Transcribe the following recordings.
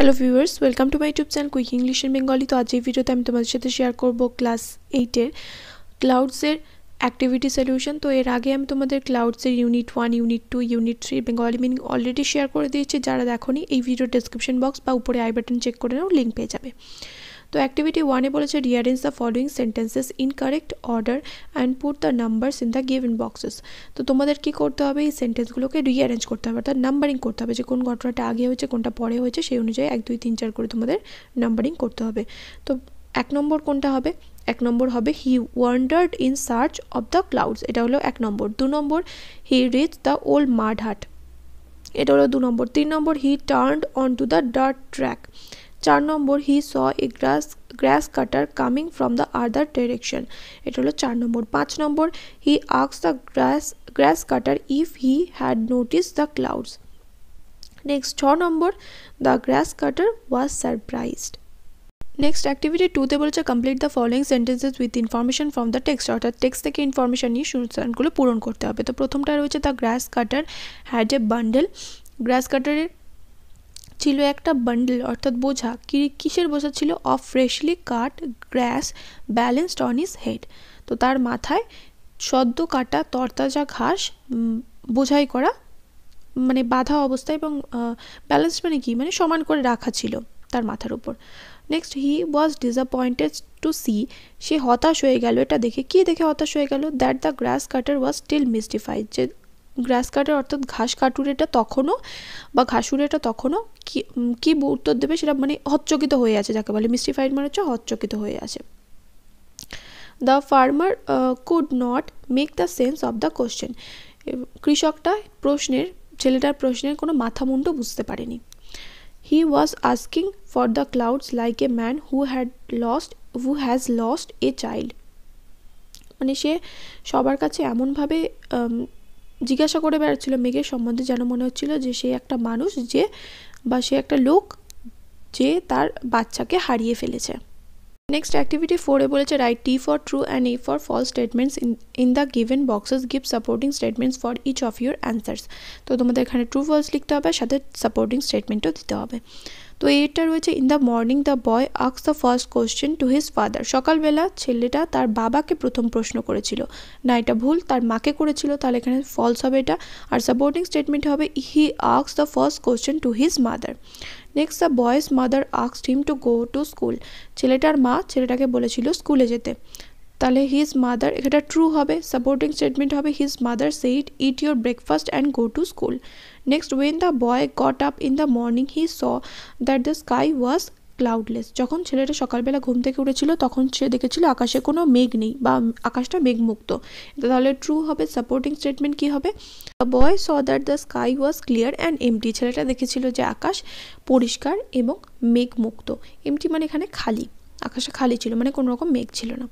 hello viewers welcome to my YouTube channel quick English and Bengali তো আজ এই ভিডিওতে আমি তোমাদের সাথে শেয়ার করবো ক্লাস এইটের ক্লাউডসের অ্যাক্টিভিটি সলিউশন তো এর আগে আমি তোমাদের ক্লাউডসের unit one unit two unit three Bengali meaning already share করে দিয়েছি যারা দেখোনি এই ভিডিও ডেসক্রিপশন বক্স বা উপরে আই বাটন চেক করে নাও লিঙ্ক পেয়ে যাবে তো অ্যাক্টিভিটি ওয়ানে বলেছে rearrange the following sentences in correct order and put the numbers in the given boxes তো তোমাদের কী করতে হবে এই সেন্টেন্সগুলোকে রিঅ্যারেঞ্জ করতে হবে অর্থাৎ নাম্বারিং করতে হবে যে কোন ঘটনাটা আগে হয়েছে কোনটা পরে হয়েছে সেই অনুযায়ী এক দুই তিন চার করে তোমাদের নাম্বারিং করতে হবে তো এক নম্বর কোনটা হবে এক নম্বর হবে he wandered in search of the clouds এটা হলো এক নম্বর দু নম্বর he reach the old mud hut এটা হলো দু নম্বর তিন নম্বর he turn on to the dirt track চার নম্বর he saw a grass grass cutter coming from the other direction এটা হলো চার নম্বর পাঁচ নম্বর he asks the grass grass cutter if he had noticed the clouds next ছ নম্বর the grass cutter was surprised next activity টুতে বলেছে complete the following sentences with information from the text অর্থাৎ টেক্সট থেকে ইনফরমেশন নিয়ে সূচনাগুলো পূরণ করতে হবে তো প্রথমটা রয়েছে the grass cutter had a bundle grass কাটারের ছিল একটা বান্ডেল অর্থাৎ বোঝা কিসের বোঝা ছিল of freshly cut grass balanced on his head তো তার মাথায় সদ্য কাটা তরতাজা ঘাস বোঝাই করা মানে বাধা অবস্থা এবং ব্যালেন্স মানে কি মানে সমান করে রাখা ছিল তার মাথার উপর next he was disappointed to see সে হতাশ হয়ে গেল এটা দেখে কি দেখে হতাশ হয়ে গেল that the grass cutter was still mystified যে গ্রাস কাটার অর্থাৎ ঘাস কাটুরেটা তখনও বা ঘাসুরেটা তখনও কি কী উত্তর দেবে সেটা মানে হচ্চকিত হয়ে আছে যাকে বলে মিস্ট্রিফাইড মানে হচ্ছে হচ্চকিত হয়ে আছে the farmer could not make the sense of the question কৃষকটা প্রশ্নের ছেলেটার প্রশ্নের কোনো মাথা মুন্ডু বুঝতে পারেনি he was asking for the clouds like a man who had lost who has lost a child মানে সে সবার কাছে এমনভাবে জিজ্ঞাসা করে বেড়াচ্ছিল মেঘের সম্বন্ধে যেন মনে হচ্ছিল যে সে একটা মানুষ যে বা সে একটা লোক যে তার বাচ্চাকে হারিয়ে ফেলেছে নেক্সট অ্যাক্টিভিটি ফোরে বলেছে write T for true and a for false statements in in the given boxes give supporting statements for each of your answers তো তোমাদের এখানে ট্রু ফলস লিখতে হবে সাথে সাপোর্টিং স্টেটমেন্টও দিতে হবে তো এটা রয়েছে in the morning the boy asks the first question to his father সকালবেলা ছেলেটা তার বাবাকে প্রথম প্রশ্ন করেছিল না এটা ভুল তার মাকে করেছিল তাহলে এখানে ফলস হবে এটা আর সাপোর্টিং স্টেটমেন্ট হবে he asks the first question to his mother next the boy's mother asks him to go to school ছেলেটার মা ছেলেটাকে বলেছিল স্কুলে যেতে তাহলে হিজ মাদার এটা ট্রু হবে সাপোর্টিং স্টেটমেন্ট হবে his mother said eat your breakfast and go to school next when the boy got up in the morning he saw that the sky was cloudless যখন ছেলেটা সকালবেলা ঘুম থেকে উঠেছিল তখন সে দেখেছিল আকাশে কোনো মেঘ নেই বা আকাশটা মেঘমুক্ত তাহলে ট্রু হবে সাপোর্টিং স্টেটমেন্ট কি হবে boy saw that the sky was clear and empty ছেলেটা দেখেছিল যে আকাশ পরিষ্কার এবং মেঘমুক্ত এমটি মানে এখানে খালি আকাশে খালি ছিল মানে কোনো রকম মেঘ ছিল না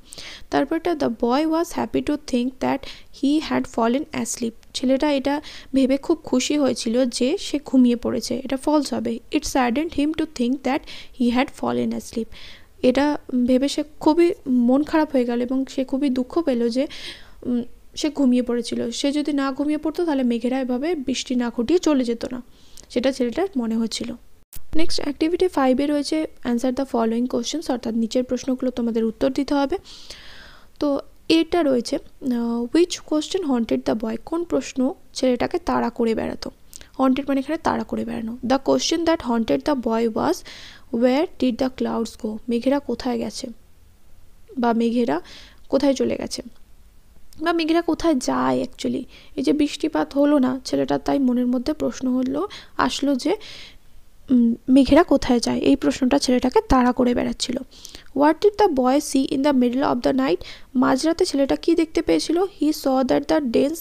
তারপরটা the boy was happy to think that he had fallen asleep ছেলেটা এটা ভেবে খুব খুশি হয়েছিল যে সে ঘুমিয়ে পড়েছে এটা ফলস হবে it's saddened him to think that he had fallen asleep এটা ভেবে সে খুবই মন খারাপ হয়ে গেল এবং সে খুবই দুঃখ পেল যে সে ঘুমিয়ে পড়েছিল সে যদি না ঘুমিয়ে পড়তো তাহলে মেঘেরা এভাবে বৃষ্টি না ঘটিয়ে চলে যেত না সেটা ছেলেটার মনে হচ্ছিল নেক্সট অ্যাক্টিভিটি ফাইভে রয়েছে অ্যান্সার দ্য ফলোয়িং কোশ্চেন্স অর্থাৎ নিচের প্রশ্নগুলো তোমাদের উত্তর দিতে হবে তো এটা রয়েছে which question haunted the boy কোন প্রশ্ন ছেলেটাকে তাড়া করে বেড়াতো হন্টেড মানে এখানে তাড়া করে বেড়ানো the question that haunted the boy was where did the clouds go মেঘেরা কোথায় গেছে বা মেঘেরা কোথায় চলে গেছে বা মেঘেরা কোথায় যায় অ্যাকচুয়ালি এই যে বৃষ্টিপাত হলো না ছেলেটার তাই মনের মধ্যে প্রশ্ন হলো আসলো যে মেঘেরা কোথায় যায় এই প্রশ্নটা ছেলেটাকে তাড়া করে বেড়াচ্ছিল what did the boy see in the middle of the night মাঝরাতে ছেলেটা কি দেখতে পেয়েছিল he saw that the dense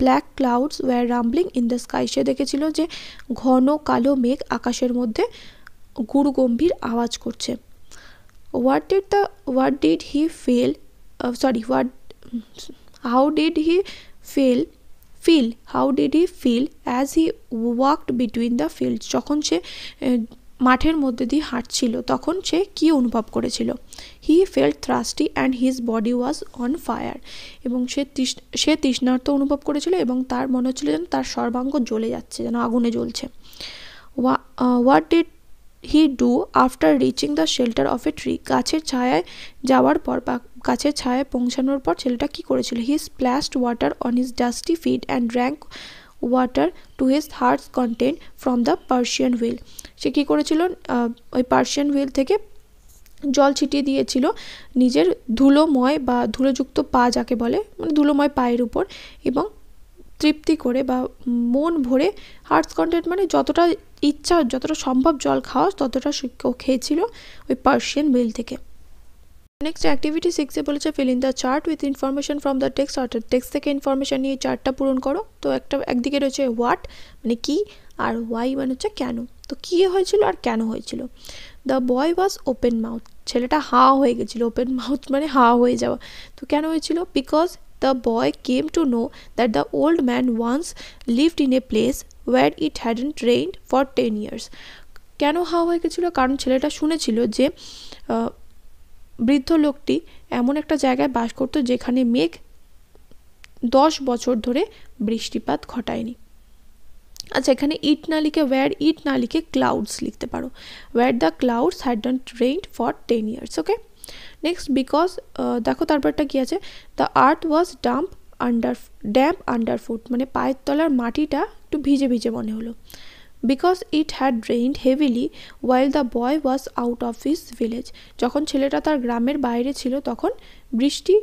black clouds were rumbling in the sky সে দেখেছিল যে ঘন কালো মেঘ আকাশের মধ্যে গুরুগম্ভীর আওয়াজ করছে what did the what did he fell sorry what how did he fell feel how did he feel as he walked between the field যখন সে মাঠের মধ্যে দিয়ে হাঁটছিল তখন সে কী অনুভব করেছিল he felt thirsty and his body was on fire এবং সে সে তৃষ্ণার্থ অনুভব করেছিল এবং তার মনে হচ্ছিল যেন তার সর্বাঙ্গ জ্বলে যাচ্ছে যেন আগুনে জ্বলছে what did uh, he do after reaching the shelter of a tree গাছের ছায়ায় যাওয়ার পর বা গাছের ছায়ায় পৌঁছানোর পর ছেলেটা কী করেছিল he splashed water on his dusty feet and drank water to his heart's content from the Persian wheel সে কী করেছিল ওই পার্সিয়ান হুইল থেকে জল ছিটিয়ে দিয়েছিল নিজের ধুলোময় বা ধুলোযুক্ত পা যাকে বলে মানে ধুলোময় পায়ের উপর এবং তৃপ্তি করে বা মন ভরে হার্টস কন্টেন্ট মানে যতটা ইচ্ছা যতটা সম্ভব জল খাওয়া ততটা ও খেয়েছিল ওই পার্সিয়ান মিল থেকে নেক্সট অ্যাক্টিভিটি সিক্সে বলেছে fill in the chart with information from the text অর্থাৎ টেক্সট থেকে ইনফরমেশান নিয়ে চার্টটা পূরণ করো তো একটা একদিকে রয়েছে হোয়াট মানে কি আর ওয়াই মানে হচ্ছে কেন তো কী হয়েছিল আর কেন হয়েছিল the boy was open mouth ছেলেটা হা হয়ে গেছিল ওপেন মাউথ মানে হা হয়ে যাওয়া তো কেন হয়েছিল because the boy came to know that the old man once lived in a place where it hadn't rained for ten years কেন হাওয়া হয়ে গেছিলো কারণ ছেলেটা শুনেছিল যে বৃদ্ধ লোকটি এমন একটা জায়গায় বাস করতো যেখানে মেঘ দশ বছর ধরে বৃষ্টিপাত ঘটায়নি আচ্ছা এখানে ইট না লিখে ওয়্যার ইট না লিখে ক্লাউডস লিখতে পারো where the clouds had done rained for ten years okay next because দেখো তারপরটা কী আছে the earth was dump under damp underfoot মানে পায়ের তলার মাটিটা একটু ভিজে ভিজে মনে হলো because it had drained heavily while the boy was out of his village যখন ছেলেটা তার গ্রামের বাইরে ছিল তখন বৃষ্টি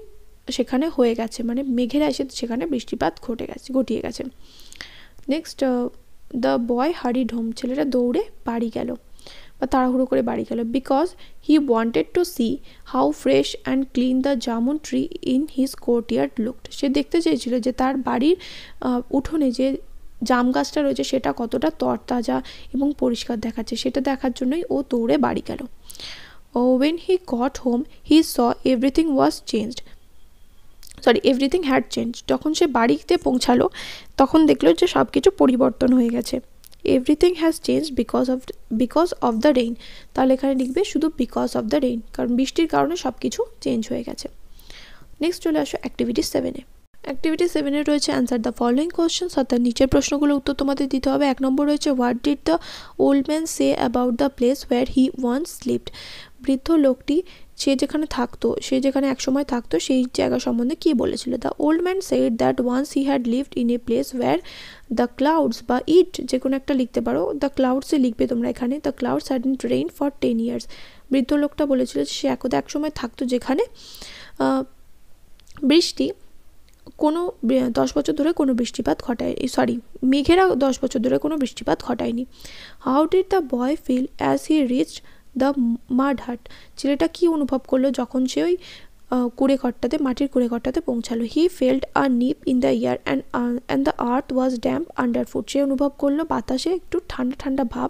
সেখানে হয়ে গেছে মানে মেঘেরা এসে সেখানে বৃষ্টিপাত ঘটে গেছে ঘটিয়ে গেছে নেক্সট দ্য বয় হারিড ঢোম ছেলেটা দৌড়ে বাড়ি গেল বা তাড়াহুড়ো করে বাড়ি গেল because he wanted to see how fresh and clean the jamun tree in his courtyard looked সে দেখতে চেয়েছিল যে তার বাড়ির উঠোনে যে জাম গাছটা রয়েছে সেটা কতটা তরতাজা এবং পরিষ্কার দেখাচ্ছে সেটা দেখার জন্যই ও দৌড়ে বাড়ি গেল ও when he got home he saw everything was changed sorry everything had change যখন সে বাড়িতে পৌঁছালো তখন দেখলো যে সব কিছু পরিবর্তন হয়ে গেছে everything has change because of because of the rain তাহলে এখানে লিখবে শুধু বিকজ অফ দ্য রেইন কারণ বৃষ্টির কারণে সব কিছু চেঞ্জ হয়ে গেছে নেক্সট চলে আসো অ্যাক্টিভিটি সেভেনে অ্যাক্টিভিটি সেভেনে রয়েছে অ্যান্সার দ্য ফলোয়িং কোয়েশ্চেন্স অর্থাৎ নিচের প্রশ্নগুলোর উত্তর তোমাদের দিতে হবে এক নম্বর রয়েছে what did the old man say about the place where he once slipped বৃদ্ধ লোকটি সে যেখানে থাকতো সে যেখানে একসময় থাকতো সেই জায়গা সম্বন্ধে কী বলেছিল the old man said that once he had lived in a place where the clouds বা ইট যে কোনো একটা লিখতে পারো দ্য ক্লাউডসে লিখবে তোমরা এখানে the clouds had rain for ten years বৃদ্ধ লোকটা বলেছিল সে একদা একসময় থাকতো যেখানে বৃষ্টি কোনো দশ বছর ধরে কোনো বৃষ্টিপাত ঘটায় সরি মেঘেরা দশ বছর ধরে কোনো বৃষ্টিপাত ঘটায়নি how did the boy feel as he reached the mud hut ছেলেটা কী অনুভব করলো যখন সে ওই কুড়ে ঘরটাতে মাটির কুড়ে ঘরটাতে পৌঁছালো he felt a nip in the air and and the earth was damp underfoot সে অনুভব করলো বাতাসে একটু ঠান্ডা ঠান্ডা ভাব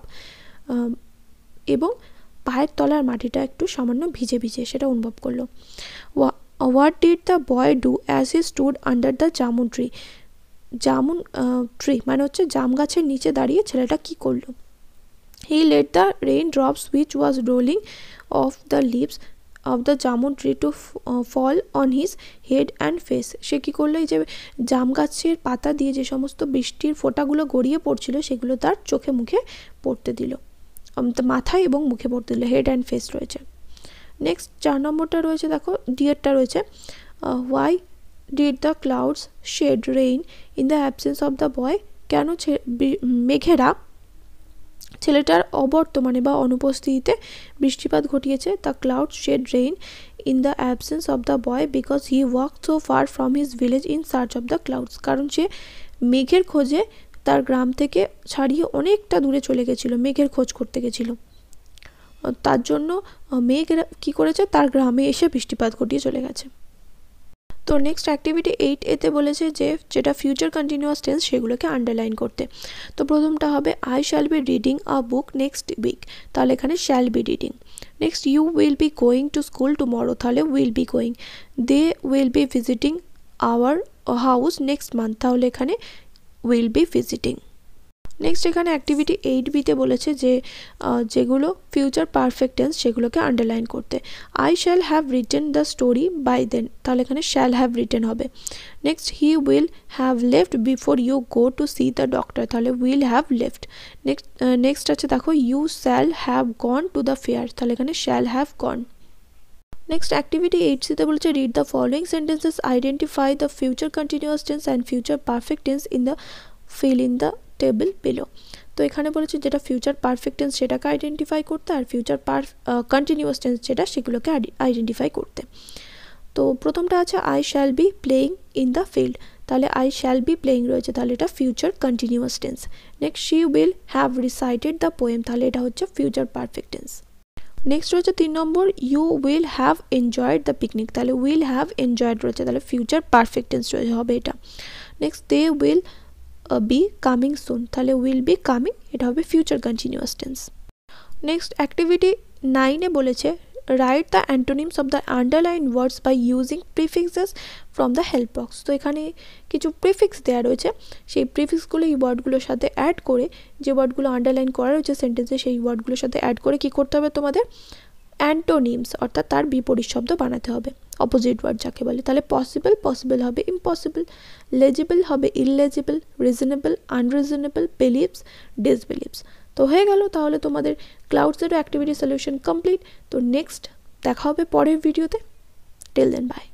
এবং পায়ের তলার মাটিটা একটু সামান্য ভিজে ভিজে সেটা অনুভব করলো what did the boy do as he stood under the jamun tree jamun tree মানে হচ্ছে জাম গাছের নিচে দাঁড়িয়ে ছেলেটা কী করলো He let the raindrops which was rolling off the leaves of the jamun tree to uh, fall on his head and face সে কী করলো এই যে জাম গাছের পাতা দিয়ে যে সমস্ত বৃষ্টির ফোঁটাগুলো গড়িয়ে পড়ছিল সেগুলো তার চোখে মুখে পড়তে দিল মাথায় এবং মুখে পড়তে দিল হেড অ্যান্ড ফেস রয়েছে নেক্সট চার নম্বরটা রয়েছে দেখো ডিয়ারটা রয়েছে why did the clouds shed rain in the absence of the boy কেন মেঘেরা ছেলেটার অবর্তমানে বা অনুপস্থিতিতে বৃষ্টিপাত ঘটিয়েছে the cloud shed rain in the absence of the boy because he walk so far from his village in search of the clouds কারণ সে মেঘের খোঁজে তার গ্রাম থেকে ছাড়িয়ে অনেকটা দূরে চলে গেছিলো মেঘের খোঁজ করতে গেছিলো তার জন্য মেঘ কী করেছে তার গ্রামে এসে বৃষ্টিপাত ঘটিয়ে চলে গেছে তো নেক্সট অ্যাক্টিভিটি এইট এতে বলেছে যে যেটা ফিউচার কন্টিনিউয়াস টেন্স সেগুলোকে আন্ডারলাইন করতে তো প্রথমটা হবে I shall be reading a book next week তাহলে এখানে shall be reading next you will be going to school tomorrow তাহলে will be going they will be visiting our house next month তাহলে এখানে will be visiting next এখানে activity eight বিতে বলেছে যে যেগুলো ফিউচার পারফেক্ট টেন্স সেগুলোকে underline করতে I shall have written the story by then তাহলে এখানে শ্যাল হ্যাভ রিটেন হবে next he will have left before you go to see the doctor তাহলে will have left next next আছে দেখো you shall have gone to the fair তাহলে এখানে shall have gone next activity eight সিতে বলছে read the following sentences identify the future continuous tense and future perfect tense in the fill in the table পেলো তো এখানে বলেছে যেটা future perfect tense সেটাকে আইডেন্টিফাই করতে আর ফিউচার পারফ কন্টিনিউয়াস টেন্স যেটা সেগুলোকে আইডেন্টিফাই করতে তো প্রথমটা আছে I shall be playing in the field তাহলে আই শ্যাল বি প্লেয়িং রয়েছে তাহলে এটা future continuous tense next she will have recited the poem তাহলে এটা হচ্ছে ফিউচার পারফেক্ট টেন্স নেক্সট রয়েছে তিন নম্বর you will have enjoyed the picnic তাহলে উইল হ্যাভ এনজয়েড রয়েছে তাহলে ফিউচার পারফেক্ট টেন্স রয়েছে হবে এটা next they will be coming soon তাহলে উইল বি কামিং এটা হবে future continuous tense next activity নাইনে বলেছে write the antonyms of the underline words by using prefixes from the help box তো এখানে কিছু প্রিফিক্স দেওয়া রয়েছে সেই প্রিফিক্সগুলো এই ওয়ার্ডগুলোর সাথে অ্যাড করে যে ওয়ার্ডগুলো আন্ডারলাইন করা রয়েছে সেন্টেন্সে সেই ওয়ার্ডগুলোর সাথে অ্যাড করে কি করতে হবে তোমাদের অ্যান্টোনিমস অর্থাৎ তার বিপরীত শব্দ বানাতে হবে অপোজিট ওয়ার্ড যাকে বলে তাহলে পসিবল পসিবল হবে ইম্পসিবল লেজিবল হবে illegible reasonable unreasonable believes disbelieves তো হয়ে গেল তাহলে তোমাদের ক্লাউডসেরও অ্যাক্টিভিটি সলিউশন কমপ্লিট তো নেক্সট দেখা হবে পরের ভিডিওতে টেল দেন বাই